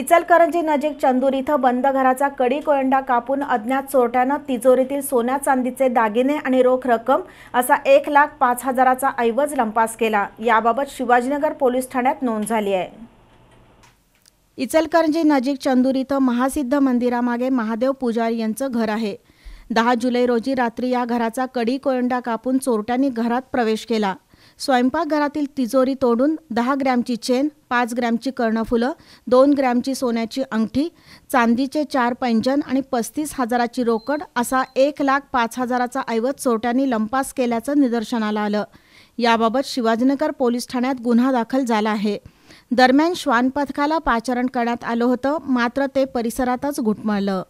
इचलकरंजी नजीक चंदूर इथं बंद घराचा कडी कोयंडा कापून अज्ञात चोरट्यानं तिजोरीतील सोन्या चांदीचे दागिने आणि रोख रक्कम असा एक लाख पाच हजाराचा ऐवज लंपास केला याबाबत शिवाजीनगर पोलीस ठाण्यात नोंद झाली आहे इचलकरंजी नजीक चंदूर इथं महासिद्ध मंदिरामागे महादेव पुजारी यांचं घर आहे दहा जुलै रोजी रात्री या घराचा कडी कोयंडा कापून चोरट्यांनी घरात प्रवेश केला स्वयंपाकघरातील तिजोरी तोडून दहा ग्रॅमची चेन पाच ग्रॅमची कर्णफुलं दोन ग्रॅमची सोन्याची अंगठी चांदीचे चार पैंजन आणि पस्तीस हजाराची रोकड असा एक लाख पाच हजाराचा ऐवज चोरट्यांनी लंपास केल्याचं निदर्शनाला आलं याबाबत शिवाजीनगर पोलीस ठाण्यात गुन्हा दाखल झाला आहे दरम्यान श्वान पथकाला पाचारण करण्यात आलं होतं मात्र ते परिसरातच घुटमळलं